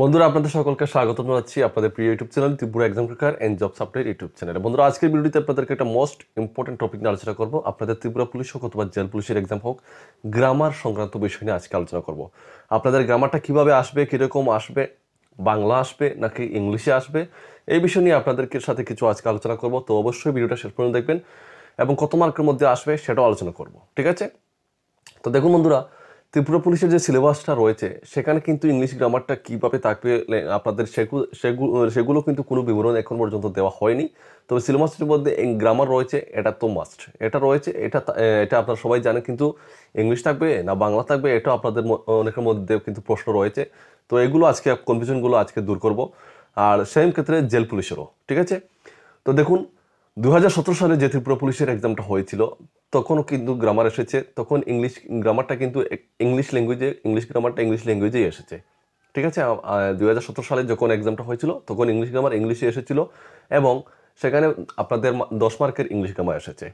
বন্ধুরা আপনাদের সকলকে স্বাগত জানাচ্ছি আপনাদের প্রিয় ইউটিউব চ্যানেল ত্রিপুরা এক্সাম প্রকার অ্যান্ড জব সাপ্লাই ইউটিউব চ্যানেলে বন্ধুরা আজকের ভিডিওতে আপনাদেরকে একটা মোস্ট ইম্পর্টেন্ট টপিক নিয়ে আলোচনা করবো আপনাদের ত্রিপুরা পুলিশ হোক অথবা জেল পুলিশের এক্সাম হোক গ্রামার সংক্রান্ত বিষয় নিয়ে আজকে আলোচনা করবো আপনাদের গ্রামারটা কীভাবে আসবে কীরকম আসবে বাংলা আসবে নাকি ইংলিশে আসবে এই বিষয় নিয়ে আপনাদেরকে সাথে কিছু আজকে আলোচনা করবো তো অবশ্যই ভিডিওটা শেষ পর্যন্ত দেখবেন এবং কত মার্কের মধ্যে আসবে সেটাও আলোচনা করবো ঠিক আছে তো দেখুন বন্ধুরা ত্রিপুরা পুলিশের যে সিলেবাসটা রয়েছে সেখানে কিন্তু ইংলিশ গ্রামারটা কীভাবে থাকবে আপনাদের সেগুলো কিন্তু কোনো বিবরণ এখন পর্যন্ত দেওয়া হয়নি তবে সিলেবাসটির মধ্যে গ্রামার রয়েছে এটা তো মাস্ট এটা রয়েছে এটা এটা আপনারা সবাই জানেন কিন্তু ইংলিশ থাকবে না বাংলা থাকবে এটা আপনাদের অনেকের মধ্যে কিন্তু প্রশ্ন রয়েছে তো এগুলো আজকে কনফিউশনগুলো আজকে দূর করব আর সেম ক্ষেত্রে জেল পুলিশেরও ঠিক আছে তো দেখুন দু সালে যে ত্রিপুরা পুলিশের এক্সামটা হয়েছিল তখনও কিন্তু গ্রামার এসেছে তখন ইংলিশ গ্রামারটা কিন্তু ইংলিশ ল্যাঙ্গুয়েজে ইংলিশ গ্রামারটা ইংলিশ ল্যাঙ্গুয়েজেই এসেছে ঠিক আছে দু হাজার সতেরো সালে যখন এক্সামটা হয়েছিল তখন ইংলিশ গ্রামার ইংলিশে এসেছিল এবং সেখানে আপনাদের দশ মার্কের ইংলিশ গ্রামার এসেছে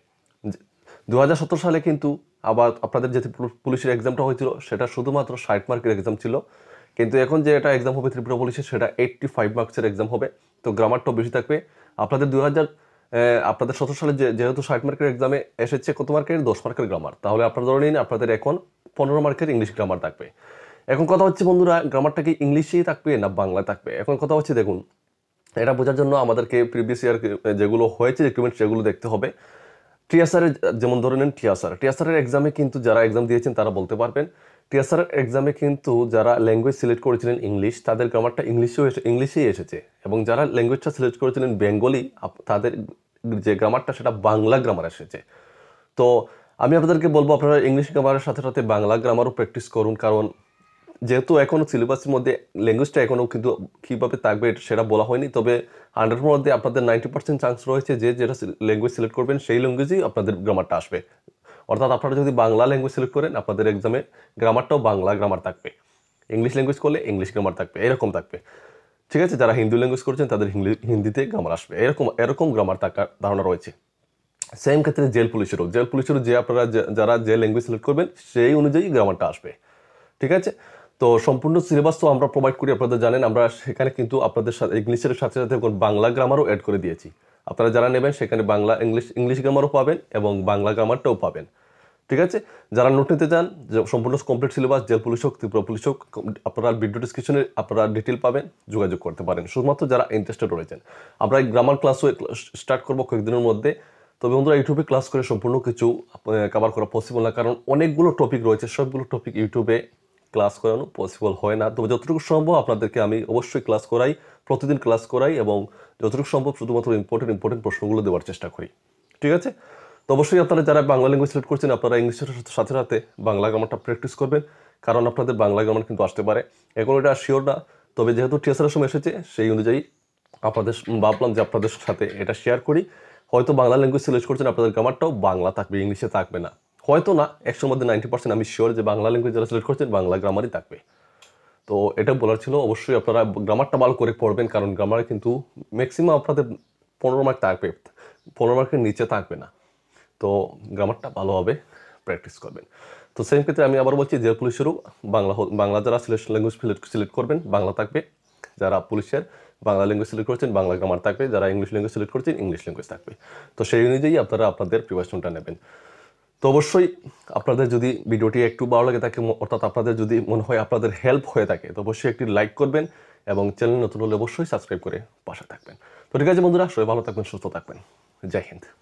দু হাজার সতেরো সালে কিন্তু আবার আপনাদের যে পুলিশের এক্সামটা হয়েছিল সেটা শুধুমাত্র ষাট মার্কের এক্সাম ছিল কিন্তু এখন যে এটা এক্সাম হবে ত্রিপুরা পুলিশের সেটা এইটটি ফাইভ মার্কসের এক্সাম হবে তো গ্রামারটাও বেশি থাকবে আপনাদের দু হাজার আপনাদের সতেরো সালে যেহেতু ষাট মার্কের এক্সামে এসেছে কত মার্কের দশ মার্কের গ্রামার তাহলে আপনারা ধরে নিন আপনাদের এখন পনেরো মার্কের ইংলিশ গ্রামার থাকবে এখন কথা হচ্ছে বন্ধুরা গ্রামারটা কি ইংলিশেই থাকবে না বাংলায় থাকবে এখন কথা হচ্ছে দেখুন এটা বোঝার জন্য আমাদেরকে প্রিভিয়াস ইয়ার যেগুলো হয়েছে রিক্রুটমেন্ট সেগুলো দেখতে হবে টিএসআরের যেমন ধরে নেন টিএসআর টিএসআরের এক্সামে কিন্তু যারা এক্সাম দিয়েছেন তারা বলতে পারবেন টিএসআর এক্সামে কিন্তু যারা ল্যাঙ্গুয়েজ সিলেক্ট করেছিলেন ইংলিশ তাদের গ্রামারটা ইংলিশেও ইংলিশেই এসেছে এবং যারা ল্যাঙ্গুয়েজটা সিলেক্ট করেছিলেন বেঙ্গলি তাদের যে গ্রামারটা সেটা বাংলা গ্রামার এসেছে তো আমি আপনাদেরকে বলবো আপনারা ইংলিশ গ্রামারের সাথে সাথে বাংলা গ্রামারও প্র্যাকটিস করুন কারণ যেহেতু এখনও সিলেবাসের মধ্যে ল্যাঙ্গুয়েজটা এখনও কিন্তু কীভাবে থাকবে সেটা বলা হয়নি তবে আন্ডার মধ্যে আপনাদের নাইনটি পার্সেন্ট চান্স রয়েছে যে যেটা ল্যাঙ্গুয়েজ সিলেক্ট করবেন সেই ল্যাঙ্গুয়েজেই আপনাদের গ্রামারটা আসবে অর্থাৎ আপনারা যদি বাংলা ল্যাঙ্গুয়েজ সিলেক্ট করেন আপনাদের এক্সামে গ্রামারটাও বাংলা গ্রামার থাকবে ইংলিশ ল্যাঙ্গুয়েজ করলে ইংলিশ গ্রামার থাকবে এরকম থাকবে ঠিক আছে যারা হিন্দু ল্যাঙ্গুয়েজ করছেন তাদের হিন্দিতে গ্রামার আসবে এরকম এরকম গ্রামার থাকার ধারণা রয়েছে সেম ক্ষেত্রে জেল পুলিশেরও জেল পুলিশেরও যে আপনারা যারা যে ল্যাঙ্গুয়েজ সিলেক্ট করবেন সেই অনুযায়ী গ্রামারটা আসবে ঠিক আছে তো সম্পূর্ণ সিলেবাস তো আমরা প্রোভাইড করি আপনাদের জানেন আমরা সেখানে কিন্তু আপনাদের সাথে ইংলিশের সাথে সাথে এখন বাংলা গ্রামারও অ্যাড করে দিয়েছি আপনারা যারা নেবেন সেখানে বাংলা ইংলিশ ইংলিশ গ্রামারও পাবেন এবং বাংলা গ্রামারটাও পাবেন ঠিক আছে যারা নোট নিতে চান সম্পূর্ণ কমপ্লিট সিলেবাস জেল পুলিশ হোক ত্রিপুরা পুলিশ হোক আপনারা ভিডিও ডিসক্রিপশনে আপনারা ডিটেল পাবেন যোগাযোগ করতে পারেন শুধুমাত্র যারা ইন্টারেস্টেড রয়েছেন আমরা এই গ্রামার ক্লাসও স্টার্ট করবো কয়েকদিনের মধ্যে তবে বন্ধুরা ইউটিউবে ক্লাস করে সম্পূর্ণ কিছু কাভার করা পসিবল না কারণ অনেকগুলো টপিক রয়েছে সবগুলো টপিক ইউটিউবে ক্লাস করানো পসিবল হয় না তবে যতটুকু সম্ভব আপনাদেরকে আমি অবশ্যই ক্লাস করাই প্রতিদিন ক্লাস করাই এবং যতটুকু সম্ভব শুধুমাত্র ইম্পর্টেন্ট ইম্পর্টেন্ট প্রশ্নগুলো দেওয়ার চেষ্টা করি ঠিক আছে তো অবশ্যই আপনারা যারা বাংলা ল্যাঙ্গুয়েজ সিলেক্ট করছেন আপনারা ইংলিশের সাথে সাথে বাংলা গ্রামারটা প্র্যাকটিস করবেন কারণ আপনাদের বাংলা গ্রামার কিন্তু আসতে পারে এখন এটা শিওর না তবে যেহেতু টিএসআর সময় এসেছে সেই অনুযায়ী আপনাদের ভাবলাম যে আপনাদের সাথে এটা শেয়ার করি হয়তো বাংলা ল্যাঙ্গুয়েজ সিলেক্ট করছেন আপনাদের গ্রামারটাও বাংলা থাকবে ইংলিশে থাকবে না হয়তো না একশোর মধ্যে নাইনটি পার্সেন্ট আমি শিওর যে বাংলা ল্যাঙ্গুয়েজ যারা সিলেক্ট করছেন বাংলা গ্রামারই থাকবে তো এটা বলার ছিল অবশ্যই আপনারা গ্রামারটা ভালো করে পড়বেন কারণ গ্রামারে কিন্তু ম্যাক্সিমাম আপনাদের পনেরো মার্ক থাকবে পনেরো মার্কের নিচে থাকবে না তো গ্রামারটা ভালোভাবে প্র্যাকটিস করবেন তো সেই ক্ষেত্রে আমি আবার বলছি যে পুলিশেরও বাংলা বাংলা যারা সিলেকশন ল্যাঙ্গুয়েজ সিলেক্ট করবেন বাংলা থাকবে যারা পুলিশের বাংলা ল্যাঙ্গুয়েজ সিলেক্ট করছেন বাংলা গ্রামার থাকবে যারা ইংলিশ ল্যাঙ্গুয়েজ সিলেক্ট করছেন ইংলিশ ল্যাঙ্গুয়েজ থাকবে তো সেই অনুযায়ী আপনারা আপনাদের প্রিপারেশনটা নেবেন তো অবশ্যই আপনাদের যদি ভিডিওটি একটু ভালো লাগে থাকে অর্থাৎ আপনাদের যদি মনে হয় আপনাদের হেল্প হয়ে থাকে তো অবশ্যই একটি লাইক করবেন এবং চ্যানেল নতুন হলে অবশ্যই সাবস্ক্রাইব করে পাশে থাকবেন তো ঠিক আছে বন্ধুরা সবাই ভালো থাকবেন সুস্থ থাকবেন জয় হিন্দ